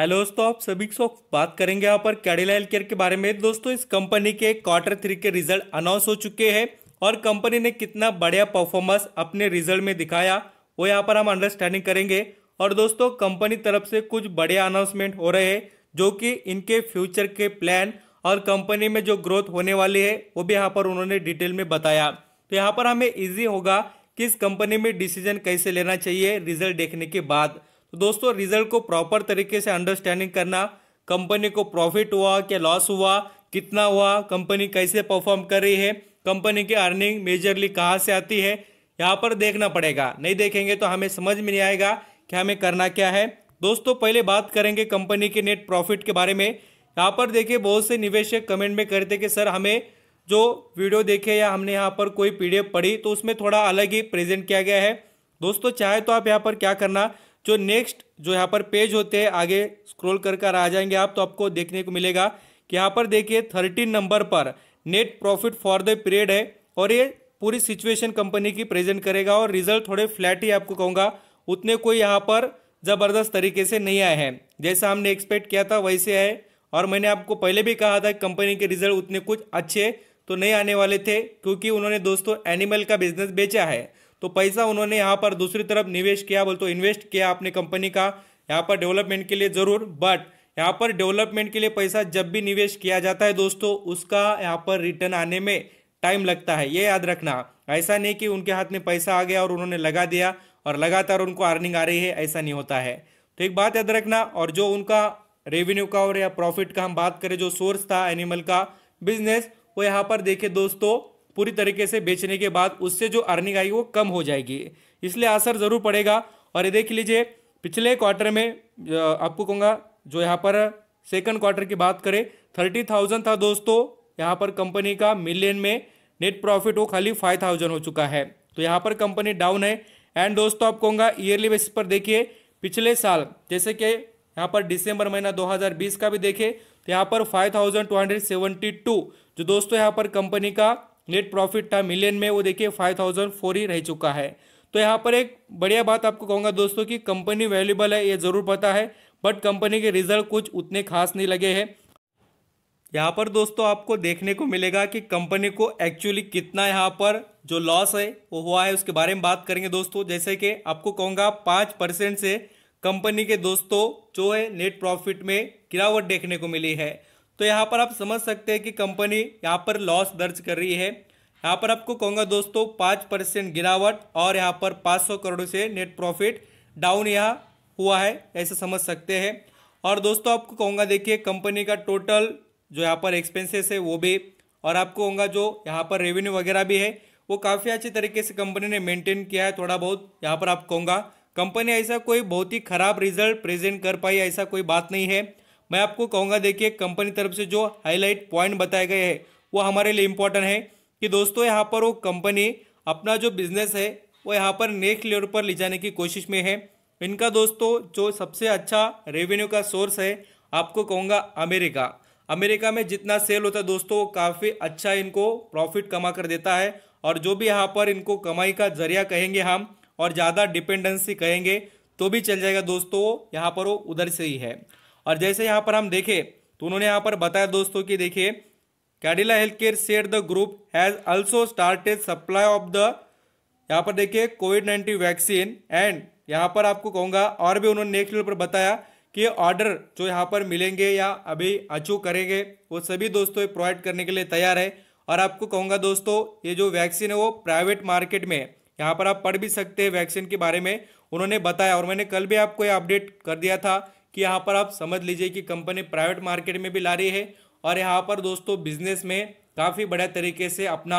hello दोस्तों आप सभी से बात करेंगे यहाँ पर कैडिला हेल्थ केयर के बारे में दोस्तों इस कंपनी के क्वार्टर थ्री के रिजल्ट अनाउंस हो चुके हैं और कंपनी ने कितना बढ़िया परफॉर्मेंस अपने रिजल्ट में दिखाया वो यहाँ पर हम अंडरस्टैंडिंग करेंगे और दोस्तों कंपनी तरफ से कुछ बढ़िया अनाउंसमेंट हो रहे हैं जो कि इनके फ्यूचर के प्लान और कंपनी में जो ग्रोथ होने वाली है वो भी यहाँ पर उन्होंने डिटेल में बताया तो यहाँ पर हमें ईजी होगा कि इस कंपनी में डिसीजन कैसे लेना चाहिए रिजल्ट देखने के बाद तो दोस्तों रिजल्ट को प्रॉपर तरीके से अंडरस्टैंडिंग करना कंपनी को प्रॉफिट हुआ क्या लॉस हुआ कितना हुआ कंपनी कैसे परफॉर्म कर रही है कंपनी की अर्निंग मेजरली कहाँ से आती है यहाँ पर देखना पड़ेगा नहीं देखेंगे तो हमें समझ में नहीं आएगा कि हमें करना क्या है दोस्तों पहले बात करेंगे कंपनी के नेट प्रॉफिट के बारे में यहाँ पर देखिए बहुत से निवेशक कमेंट में करते कि सर हमें जो वीडियो देखे या हमने यहाँ पर कोई पीडीएफ पढ़ी तो उसमें थोड़ा अलग ही प्रेजेंट किया गया है दोस्तों चाहे तो आप यहाँ पर क्या करना जो नेक्स्ट जो यहाँ पर पेज होते हैं आगे स्क्रॉल कर कर आ जाएंगे आप तो आपको देखने को मिलेगा कि यहाँ पर देखिए थर्टीन नंबर पर net profit for the period है और ये पूरी सिचुएशन कंपनी की प्रेजेंट करेगा और रिजल्ट थोड़े फ्लैट ही आपको कहूँगा उतने कोई यहाँ पर ज़बरदस्त तरीके से नहीं आए हैं जैसा हमने एक्सपेक्ट किया था वैसे है और मैंने आपको पहले भी कहा था कंपनी के रिजल्ट उतने कुछ अच्छे तो नहीं आने वाले थे क्योंकि उन्होंने दोस्तों एनिमल का बिजनेस बेचा है तो पैसा उन्होंने यहाँ पर दूसरी तरफ निवेश किया बोल तो इन्वेस्ट किया अपने कंपनी का यहाँ पर डेवलपमेंट के लिए ज़रूर बट यहाँ पर डेवलपमेंट के लिए पैसा जब भी निवेश किया जाता है दोस्तों उसका यहाँ पर रिटर्न आने में टाइम लगता है ये याद रखना ऐसा नहीं कि उनके हाथ में पैसा आ गया और उन्होंने लगा दिया और लगातार उनको अर्निंग आ रही है ऐसा नहीं होता है तो एक बात याद रखना और जो उनका रेवेन्यू का और या प्रॉफिट का हम बात करें जो सोर्स था एनिमल का बिजनेस वो यहाँ पर देखे दोस्तों पूरी तरीके से बेचने के बाद उससे जो अर्निंग आएगी वो कम हो जाएगी इसलिए असर ज़रूर पड़ेगा और ये देख लीजिए पिछले क्वार्टर में आपको कहूँगा जो यहाँ पर सेकंड क्वार्टर की बात करें थर्टी थाउजेंड था दोस्तों यहाँ पर कंपनी का मिलियन में नेट प्रॉफिट वो खाली फाइव थाउजेंड हो चुका है तो यहाँ पर कंपनी डाउन है एंड दोस्तों आप कहूँगा ईयरली बेसिस पर देखिए पिछले साल जैसे कि यहाँ पर दिसंबर महीना 2020 का भी देखें तो यहाँ पर टू जो दोस्तों यहाँ पर कंपनी का नेट प्रॉफिट था मिलियन में वो देखिए फाइव थाउजेंड फोर ही रह चुका है तो यहाँ पर एक बढ़िया बात आपको कहूँगा दोस्तों कि कंपनी वैल्यूबल है ये ज़रूर पता है बट कंपनी के रिजल्ट कुछ उतने खास नहीं लगे हैं यहाँ पर दोस्तों आपको देखने को मिलेगा कि कंपनी को एक्चुअली कितना यहाँ पर जो लॉस है वो हुआ है उसके बारे में बात करेंगे दोस्तों जैसे कि आपको कहूँगा पाँच परसेंट से कंपनी के दोस्तों जो है नेट प्रॉफिट में गिरावट देखने को मिली है तो यहाँ पर आप समझ सकते हैं कि कंपनी यहाँ पर लॉस दर्ज कर रही है यहाँ पर आपको कहूँगा दोस्तों पाँच परसेंट गिरावट और यहाँ पर पाँच सौ करोड़ से नेट प्रॉफिट डाउन यहाँ हुआ है ऐसे समझ सकते हैं और दोस्तों आपको कहूँगा देखिए कंपनी का टोटल जो यहाँ पर एक्सपेंसेस है वो भी और आपको कहूँगा जो यहाँ पर रेवेन्यू वगैरह भी है वो काफ़ी अच्छे तरीके से कंपनी ने मेनटेन किया है थोड़ा बहुत यहाँ पर आप कहूँगा कंपनी ऐसा कोई बहुत ही खराब रिजल्ट प्रेजेंट कर पाई ऐसा कोई बात नहीं है मैं आपको कहूँगा देखिए कंपनी तरफ से जो हाईलाइट पॉइंट बताए गए हैं वो हमारे लिए इम्पोर्टेंट है कि दोस्तों यहाँ पर वो कंपनी अपना जो बिजनेस है वो यहाँ पर नेक्स्ट लेवल पर ले जाने की कोशिश में है इनका दोस्तों जो सबसे अच्छा रेवेन्यू का सोर्स है आपको कहूँगा अमेरिका अमेरिका में जितना सेल होता है दोस्तों वो काफ़ी अच्छा इनको प्रॉफिट कमा कर देता है और जो भी यहाँ पर इनको कमाई का जरिया कहेंगे हम और ज़्यादा डिपेंडेंसी कहेंगे तो भी चल जाएगा दोस्तों यहाँ पर वो उधर से ही है और जैसे यहाँ पर हम देखें तो उन्होंने यहाँ पर बताया दोस्तों कि देखिए Cadila health care set the group has also started supply of the यहाँ पर देखिए कोविड नाइन्टीन वैक्सीन एंड यहाँ पर आपको कहूँगा और भी उन्होंने नेक्स्ट लेवल पर बताया कि ऑर्डर जो यहाँ पर मिलेंगे या अभी अचू करेंगे वो सभी दोस्तों प्रोवाइड करने के लिए तैयार है और आपको कहूँगा दोस्तों ये जो वैक्सीन है वो प्राइवेट मार्केट में है यहाँ पर आप पढ़ भी सकते हैं वैक्सीन के बारे में उन्होंने बताया और मैंने कल भी आपको ये अपडेट कर दिया था कि यहाँ पर आप समझ लीजिए कि कंपनी प्राइवेट मार्केट में भी ला रही है और यहाँ पर दोस्तों बिजनेस में काफ़ी बढ़िया तरीके से अपना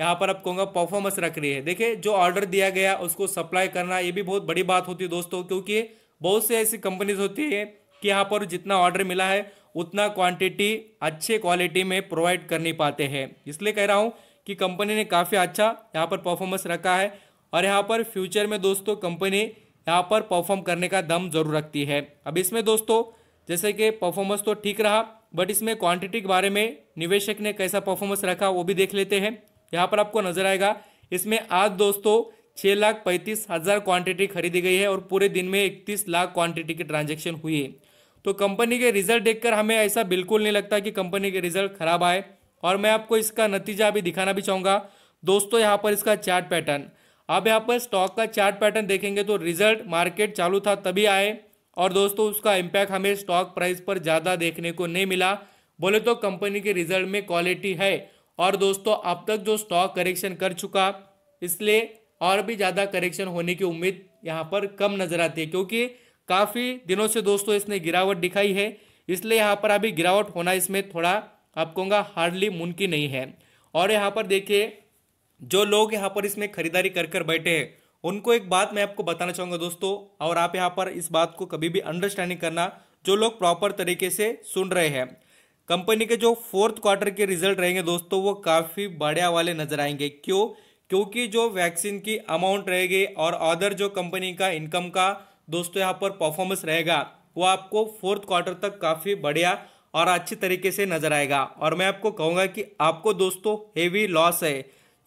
यहाँ पर आप कहूँगा परफॉर्मेंस रख रही है देखिए जो ऑर्डर दिया गया उसको सप्लाई करना ये भी बहुत बड़ी बात होती है दोस्तों क्योंकि बहुत से ऐसी कंपनीज होती है कि यहाँ पर जितना ऑर्डर मिला है उतना क्वांटिटी अच्छे क्वालिटी में प्रोवाइड कर नहीं पाते हैं इसलिए कह रहा हूँ कि कंपनी ने काफ़ी अच्छा यहाँ पर परफॉर्मेंस रखा है और यहाँ पर फ्यूचर में दोस्तों कंपनी यहाँ पर परफॉर्म करने का दम जरूर रखती है अब इसमें दोस्तों जैसे कि परफॉर्मेंस तो ठीक रहा बट इसमें क्वांटिटी के बारे में निवेशक ने कैसा परफॉर्मेंस रखा वो भी देख लेते हैं यहाँ पर आपको नजर आएगा इसमें आज दोस्तों छः लाख पैंतीस हज़ार क्वांटिटी खरीदी गई है और पूरे दिन में इकतीस लाख क्वांटिटी की ट्रांजेक्शन हुई है तो कंपनी के रिजल्ट देखकर हमें ऐसा बिल्कुल नहीं लगता कि कंपनी के रिजल्ट खराब आए और मैं आपको इसका नतीजा भी दिखाना भी चाहूँगा दोस्तों यहाँ पर इसका चार्ट पैटर्न अब यहाँ पर स्टॉक का चार्ट पैटर्न देखेंगे तो रिजल्ट मार्केट चालू था तभी आए और दोस्तों उसका इम्पैक्ट हमें स्टॉक प्राइस पर ज़्यादा देखने को नहीं मिला बोले तो कंपनी के रिजल्ट में क्वालिटी है और दोस्तों अब तक जो स्टॉक करेक्शन कर चुका इसलिए और भी ज़्यादा करेक्शन होने की उम्मीद यहाँ पर कम नज़र आती है क्योंकि काफ़ी दिनों से दोस्तों इसने गिरावट दिखाई है इसलिए यहाँ पर अभी गिरावट होना इसमें थोड़ा आप कहूँगा हार्डली मुमकिन नहीं है और यहाँ पर देखिए जो लोग यहाँ पर इसमें खरीदारी कर कर बैठे हैं उनको एक बात मैं आपको बताना चाहूंगा दोस्तों और आप यहाँ पर इस बात को कभी भी अंडरस्टैंडिंग करना जो लोग प्रॉपर तरीके से सुन रहे हैं कंपनी के जो फोर्थ क्वार्टर के रिजल्ट रहेंगे दोस्तों वो काफ़ी बढ़िया वाले नजर आएंगे क्यों क्योंकि जो वैक्सीन की अमाउंट रहेगी और अदर जो कंपनी का इनकम का दोस्तों यहाँ पर परफॉर्मेंस रहेगा वो आपको फोर्थ क्वार्टर तक काफ़ी बढ़िया और अच्छी तरीके से नजर आएगा और मैं आपको कहूंगा कि आपको दोस्तों हेवी लॉस है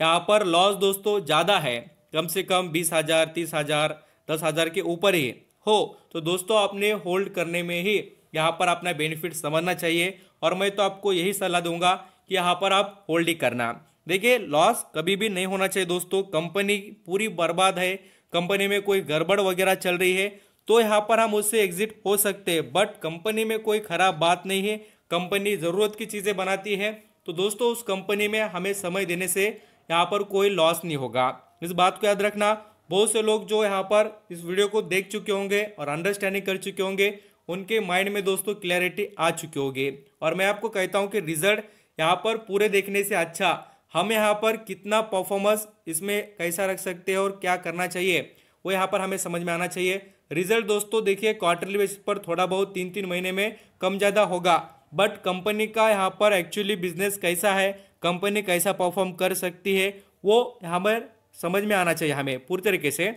यहाँ पर लॉस दोस्तों ज़्यादा है कम से कम बीस हज़ार तीस हज़ार दस हज़ार के ऊपर ही हो तो दोस्तों आपने होल्ड करने में ही यहाँ पर अपना बेनिफिट समझना चाहिए और मैं तो आपको यही सलाह दूंगा कि यहाँ पर आप होल्ड ही करना देखिए लॉस कभी भी नहीं होना चाहिए दोस्तों कंपनी पूरी बर्बाद है कंपनी में कोई गड़बड़ वगैरह चल रही है तो यहाँ पर हम उससे एग्जिट हो सकते हैं बट कंपनी में कोई खराब बात नहीं है कंपनी ज़रूरत की चीज़ें बनाती है तो दोस्तों उस कंपनी में हमें समय देने से यहाँ पर कोई लॉस नहीं होगा इस बात को याद रखना बहुत से लोग जो यहाँ पर इस वीडियो को देख चुके होंगे और अंडरस्टैंडिंग कर चुके होंगे उनके माइंड में दोस्तों क्लैरिटी आ चुकी होगी और मैं आपको कहता हूँ कि रिजल्ट यहाँ पर पूरे देखने से अच्छा हम यहाँ पर कितना परफॉर्मेंस इसमें कैसा रख सकते हैं और क्या करना चाहिए वो यहाँ पर हमें समझ में आना चाहिए रिजल्ट दोस्तों देखिए क्वार्टरली बेसिस पर थोड़ा बहुत तीन तीन महीने में कम ज़्यादा होगा बट कंपनी का यहाँ पर एक्चुअली बिजनेस कैसा है कंपनी कैसा परफॉर्म कर सकती है वो हमें समझ में आना चाहिए हमें पूरी तरीके से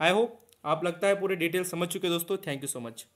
आई होप आप लगता है पूरे डिटेल समझ चुके दोस्तों थैंक यू सो मच